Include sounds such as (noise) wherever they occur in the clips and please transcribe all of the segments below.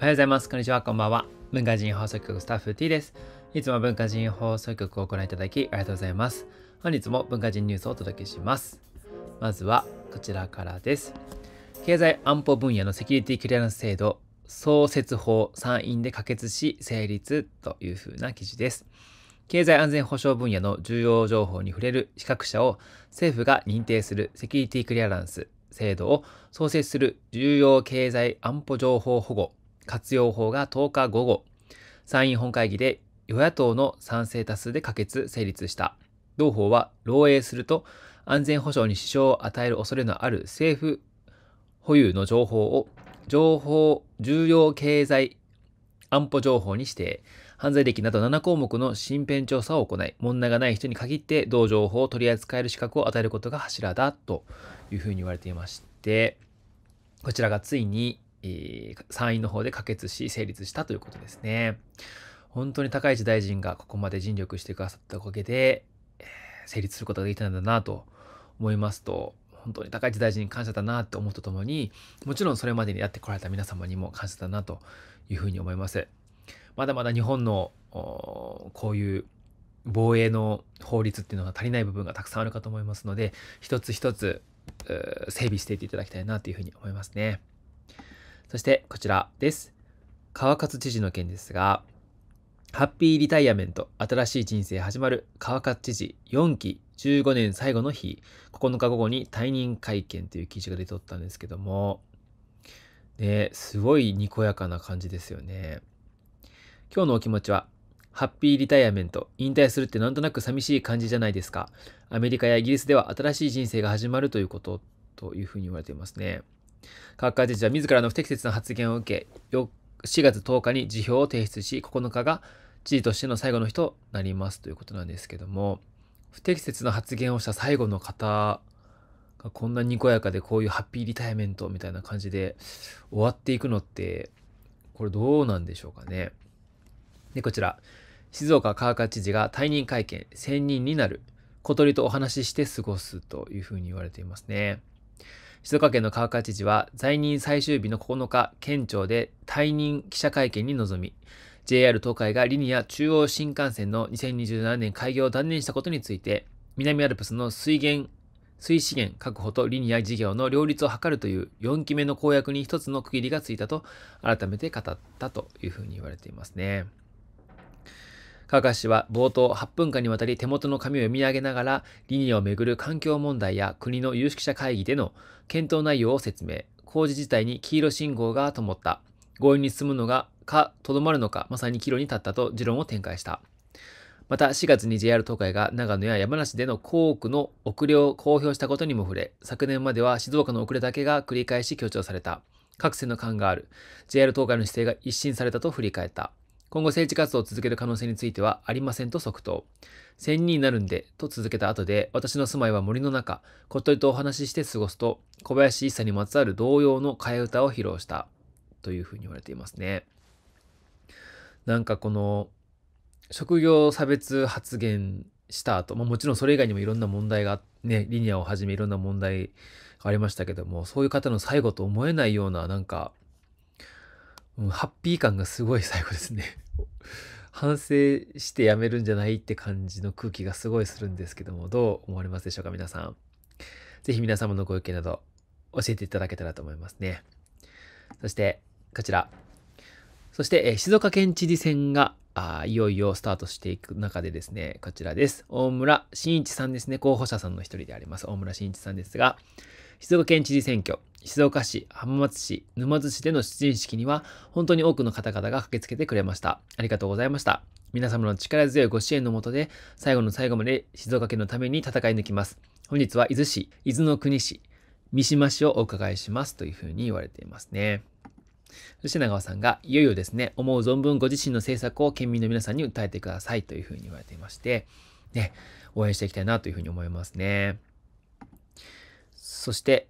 おはようございます。こんにちは。こんばんは。文化人放送局スタッフ T です。いつも文化人放送局をご覧いただきありがとうございます。本日も文化人ニュースをお届けします。まずはこちらからです。経済安保分野のセキュリティクリアランス制度創設法参院で可決し成立というふうな記事です。経済安全保障分野の重要情報に触れる資格者を政府が認定するセキュリティクリアランス制度を創設する重要経済安保情報保護活用法が10日午後、参院本会議で与野党の賛成多数で可決・成立した。同法は漏洩すると安全保障に支障を与える恐れのある政府保有の情報を情報重要経済安保情報に指定、犯罪歴など7項目の身辺調査を行い、問題がない人に限って同情報を取り扱える資格を与えることが柱だというふうに言われていまして、こちらがついに参院の方で可決し成立したということですね。本当に高市大臣がここまで尽力してくださったおかげで、え成立することができたんだなと思いますと、本当に高市大臣に感謝だなと思うとともに、もちろんそれまでにやってこられた皆様にも感謝だなというふうに思います。まだまだ日本のこういう防衛の法律っていうのが足りない部分がたくさんあるかと思いますので、一つ一つ整備していっていただきたいなというふうに思いますね。そしてこちらです。川勝知事の件ですが、ハッピーリタイアメント、新しい人生始まる川勝知事4期15年最後の日、9日午後に退任会見という記事が出ておったんですけども、ね、すごいにこやかな感じですよね。今日のお気持ちは、ハッピーリタイアメント、引退するってなんとなく寂しい感じじゃないですか。アメリカやイギリスでは新しい人生が始まるということというふうに言われていますね。川川知事は自らの不適切な発言を受け、4月10日に辞表を提出し、9日が知事としての最後の日となりますということなんですけども、不適切な発言をした最後の方がこんなにこやかでこういうハッピーリタイアメントみたいな感じで終わっていくのって、これどうなんでしょうかね。で、こちら。静岡川川知事が退任会見、専任になる。小鳥とお話しして過ごすというふうに言われていますね。静岡県の川勝知事は在任最終日の9日、県庁で退任記者会見に臨み、JR 東海がリニア中央新幹線の2027年開業を断念したことについて、南アルプスの水源、水資源確保とリニア事業の両立を図るという4期目の公約に一つの区切りがついたと改めて語ったというふうに言われていますね。カカシは冒頭8分間にわたり手元の紙を読み上げながら、リニアをめぐる環境問題や国の有識者会議での検討内容を説明。工事自体に黄色信号が灯った。強引に進むのが、か、とどまるのか、まさに岐路に立ったと持論を展開した。また4月に JR 東海が長野や山梨での広区の遅れを公表したことにも触れ、昨年までは静岡の遅れだけが繰り返し強調された。各線の感がある。JR 東海の姿勢が一新されたと振り返った。今後政治活動を続ける可能性についてはありませんと即答。仙人になるんで、と続けた後で、私の住まいは森の中、小鳥とお話しして過ごすと、小林一茶にまつわる同様の替え歌を披露した。というふうに言われていますね。なんかこの、職業差別発言した後、まあ、もちろんそれ以外にもいろんな問題が、ね、リニアをはじめいろんな問題がありましたけども、そういう方の最後と思えないような、なんか、うん、ハッピー感がすごい最後ですね (laughs) 反省してやめるんじゃないって感じの空気がすごいするんですけども、どう思われますでしょうか、皆さん。ぜひ皆様のご意見など教えていただけたらと思いますね。そして、こちら。そして、え静岡県知事選があいよいよスタートしていく中でですね、こちらです。大村慎一さんですね、候補者さんの一人であります、大村慎一さんですが、静岡県知事選挙、静岡市、浜松市、沼津市での出陣式には、本当に多くの方々が駆けつけてくれました。ありがとうございました。皆様の力強いご支援のもとで、最後の最後まで静岡県のために戦い抜きます。本日は伊豆市、伊豆の国市、三島市をお伺いしますというふうに言われていますね。そして長尾さんが、いよいよですね、思う存分ご自身の政策を県民の皆さんに訴えてくださいというふうに言われていまして、ね、応援していきたいなというふうに思いますね。そして、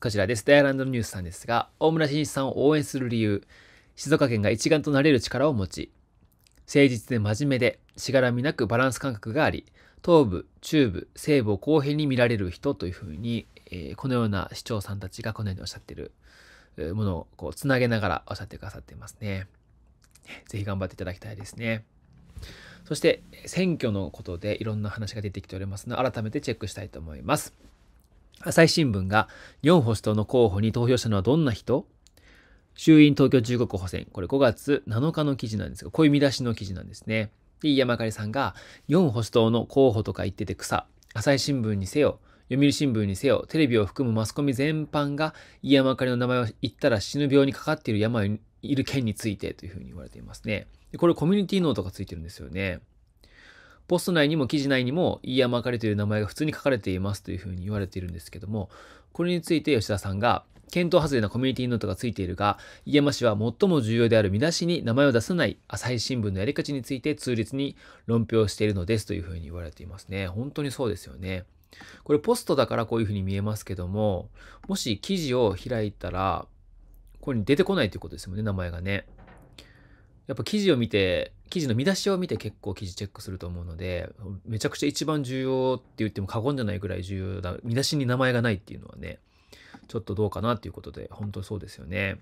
こちらです。ダイアランドのニュースさんですが、大村慎一さんを応援する理由、静岡県が一丸となれる力を持ち、誠実で真面目で、しがらみなくバランス感覚があり、東部、中部、西部を公平に見られる人というふうに、えー、このような市長さんたちがこのようにおっしゃってるものをこうつなげながらおっしゃってくださっていますね。ぜひ頑張っていただきたいですね。そして選挙のことでいろんな話が出てきておりますので改めてチェックしたいと思います。朝日新聞が4保守党の候補に投票したのはどんな人衆院東京15区補選。これ5月7日の記事なんですが、こういう見出しの記事なんですね。で、飯山ありさんが、4保守党の候補とか言ってて草。朝日新聞にせよ、読売新聞にせよ、テレビを含むマスコミ全般が飯山ありの名前を言ったら死ぬ病にかかっている山いる件についてというふうに言われていますね。でこれコミュニティノートがついてるんですよね。ポスト内にも記事内にも、飯山あかりという名前が普通に書かれていますというふうに言われているんですけども、これについて吉田さんが、検討外れなコミュニティノートがついているが、飯山氏は最も重要である見出しに名前を出さない朝日新聞のやり口について痛烈に論評しているのですというふうに言われていますね。本当にそうですよね。これポストだからこういうふうに見えますけども、もし記事を開いたら、ここに出てこないということですもんね、名前がね。やっぱ記事を見て、記事の見出しを見て結構記事チェックすると思うので、めちゃくちゃ一番重要って言っても過言じゃないぐらい重要だ。見出しに名前がないっていうのはね、ちょっとどうかなっていうことで、本当そうですよね。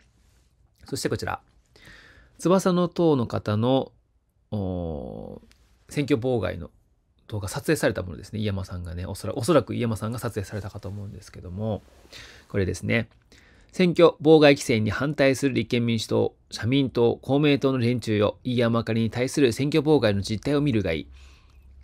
そしてこちら。翼の塔の方の選挙妨害の動画撮影されたものですね。井山さんがね、おそらおそらく井山さんが撮影されたかと思うんですけども、これですね。選挙妨害規制に反対する立憲民主党、社民党、公明党の連中よ、飯山かりに対する選挙妨害の実態を見るがいい。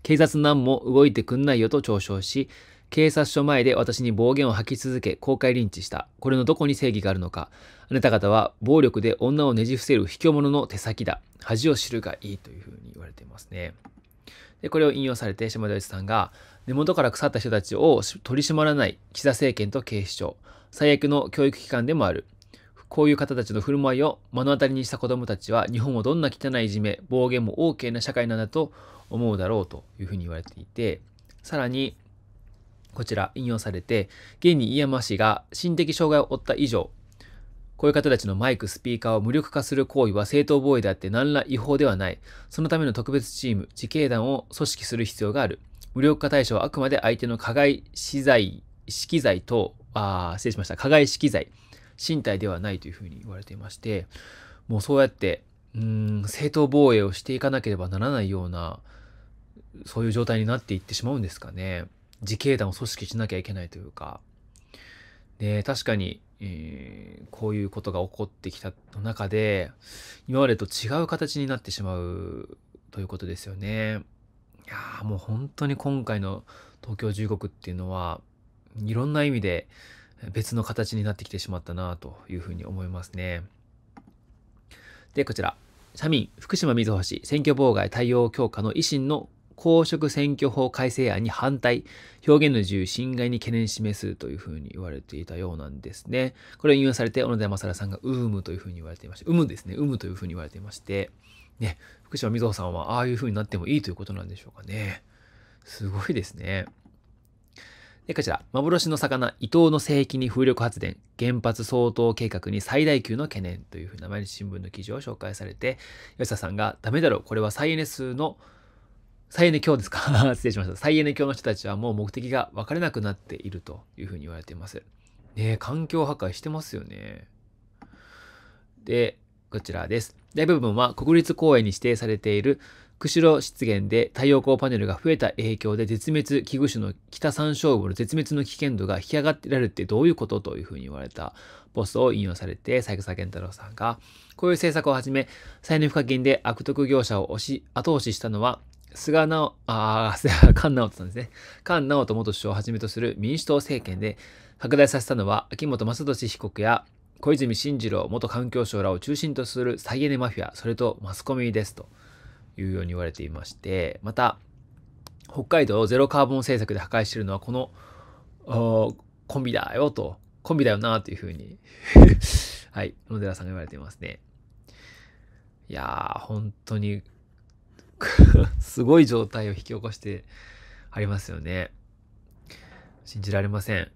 警察なんも動いてくんないよと嘲笑し、警察署前で私に暴言を吐き続け、公開リンチした。これのどこに正義があるのか。あなた方は暴力で女をねじ伏せる卑怯者の手先だ。恥を知るがいいというふうに言われていますね。で、これを引用されて、下田一さんが、根元から腐った人たちを取り締まらない岸田政権と警視庁、最悪の教育機関でもある。こういう方たちの振る舞いを目の当たりにした子供たちは、日本をどんな汚いいじめ、暴言も OK な社会なんだと思うだろうというふうに言われていて、さらに、こちら引用されて、現に飯山氏が心的障害を負った以上、こういう方たちのマイク、スピーカーを無力化する行為は正当防衛であって何ら違法ではない。そのための特別チーム、自警団を組織する必要がある。無力化対象はあくまで相手の加害資材、資機材等、あ失礼しました。加害資機材、身体ではないというふうに言われていまして、もうそうやって、うん、正当防衛をしていかなければならないような、そういう状態になっていってしまうんですかね。自警団を組織しなきゃいけないというか。ね確かにえー、こういうことが起こってきたの中で、今までと違う形になってしまうということですよね。いやーもう本当に今回の東京15区っていうのは、いろんな意味で別の形になってきてしまったなというふうに思いますね。で、こちら。社民、福島みずほ氏、選挙妨害対応強化の維新の公職選挙法改正案に反対、表現の自由侵害に懸念示すというふうに言われていたようなんですね。これを引用されて、小野田正さんが、うむというふうに言われていまして、うむですね、うむというふうに言われていまして、ね、福島みずほさんはああいうふうになってもいいということなんでしょうかね。すごいですね。で、こちら、幻の魚、伊藤の聖域に風力発電、原発相当計画に最大級の懸念というふうな毎日新聞の記事を紹介されて、吉田さんが、ダメだろ、これはサイエネスの再エネ教ですか (laughs) 失礼しました。再エネ教の人たちはもう目的が分かれなくなっているというふうに言われています。ね環境破壊してますよね。で、こちらです。大部分は国立公園に指定されている釧路湿原で太陽光パネルが増えた影響で絶滅危惧種の北サンショウウオの絶滅の危険度が引き上がってられるってどういうことというふうに言われたポストを引用されて、三草健太郎さんが、こういう政策をはじめ、再エネ賦課金で悪徳業者を押し後押ししたのは菅直、ああ、菅直人さんですね。菅直人元首相をはじめとする民主党政権で拡大させたのは、秋元正俊被告や小泉進次郎元環境省らを中心とする再エネマフィア、それとマスコミですというように言われていまして、また、北海道をゼロカーボン政策で破壊しているのはこのコンビだよと、コンビだよなというふうにはい、小野寺さんが言われていますね。いやー、本当に (laughs) すごい状態を引き起こしてありますよね。信じられません。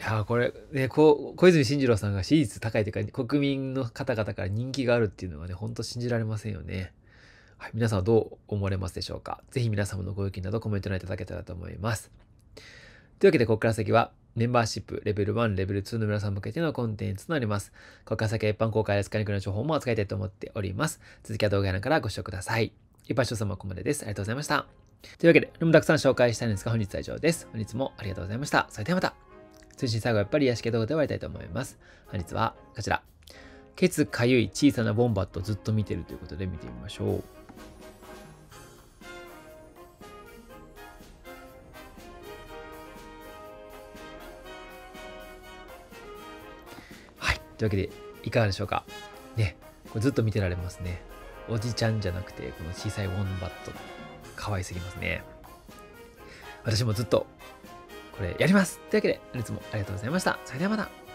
いやこれ、ね、こ小泉進次郎さんが支持率高いというか、国民の方々から人気があるっていうのはね、ほんと信じられませんよね。はい、皆さんはどう思われますでしょうかぜひ皆様のご意見などコメント欄いただけたらと思います。というわけで、ここから先は、メンバーシップレベル1、レベル2の皆さん向けてのコンテンツとなります。ここから先は一般公開で使いにくい情報も扱いたいと思っております。続きは動画欄からご視聴ください。一般視聴様はここまでです。ありがとうございました。というわけで、ルームたくさん紹介したいんですが、本日は以上です。本日もありがとうございました。それではまた。通信最後はやっぱり癒し系動画で終わりたいと思います。本日はこちら。ケツかゆい小さなボンバットずっと見てるということで見てみましょう。はい。というわけで、いかがでしょうか。ね。これずっと見てられますね。おじちゃんじゃなくてこの小さいウォンバット可愛すぎますね私もずっとこれやりますというわけで本日もありがとうございましたそれではまた